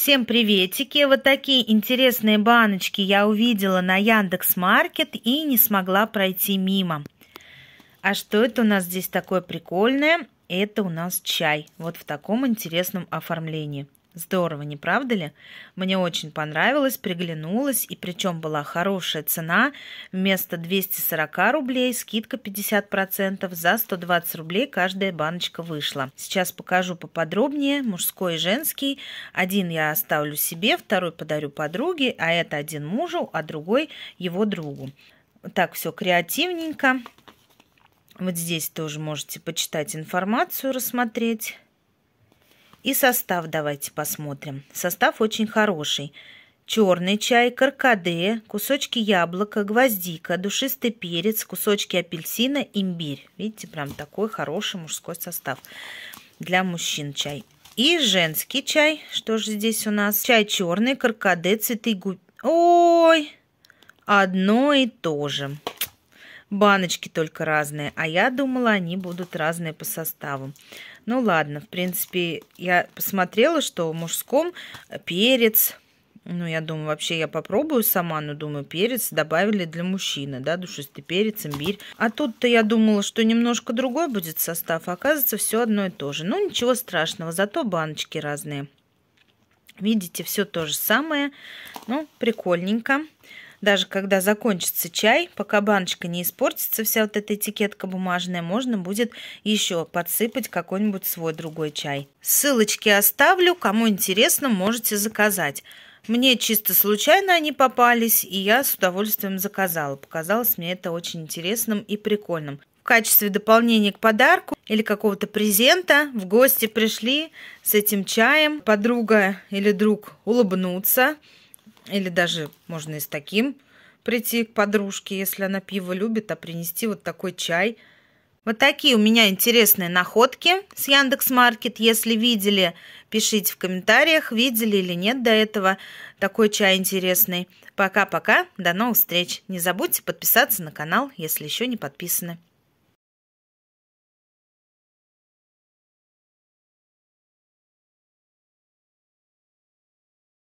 Всем приветики! Вот такие интересные баночки я увидела на Яндекс.Маркет и не смогла пройти мимо. А что это у нас здесь такое прикольное? Это у нас чай. Вот в таком интересном оформлении. Здорово, не правда ли? Мне очень понравилось, приглянулось, и причем была хорошая цена. Вместо 240 рублей скидка 50%, за 120 рублей каждая баночка вышла. Сейчас покажу поподробнее, мужской и женский. Один я оставлю себе, второй подарю подруге, а это один мужу, а другой его другу. Так все креативненько. Вот здесь тоже можете почитать информацию, рассмотреть. И состав давайте посмотрим. Состав очень хороший. Черный чай, каркаде, кусочки яблока, гвоздика, душистый перец, кусочки апельсина, имбирь. Видите, прям такой хороший мужской состав для мужчин чай. И женский чай. Что же здесь у нас? Чай черный, каркаде, цветы губ... Ой! Одно и то же баночки только разные, а я думала, они будут разные по составу. Ну ладно, в принципе, я посмотрела, что в мужском э, перец, ну, я думаю, вообще я попробую сама, но думаю, перец добавили для мужчины, да, душистый перец, имбирь. А тут-то я думала, что немножко другой будет состав, а оказывается, все одно и то же. Ну, ничего страшного, зато баночки разные. Видите, все то же самое, ну, прикольненько. Даже когда закончится чай, пока баночка не испортится, вся вот эта этикетка бумажная, можно будет еще подсыпать какой-нибудь свой другой чай. Ссылочки оставлю, кому интересно, можете заказать. Мне чисто случайно они попались, и я с удовольствием заказала. Показалось мне это очень интересным и прикольным. В качестве дополнения к подарку или какого-то презента в гости пришли с этим чаем подруга или друг улыбнуться – или даже можно и с таким прийти к подружке, если она пиво любит, а принести вот такой чай. Вот такие у меня интересные находки с Яндекс.Маркет. Если видели, пишите в комментариях, видели или нет до этого такой чай интересный. Пока-пока, до новых встреч. Не забудьте подписаться на канал, если еще не подписаны.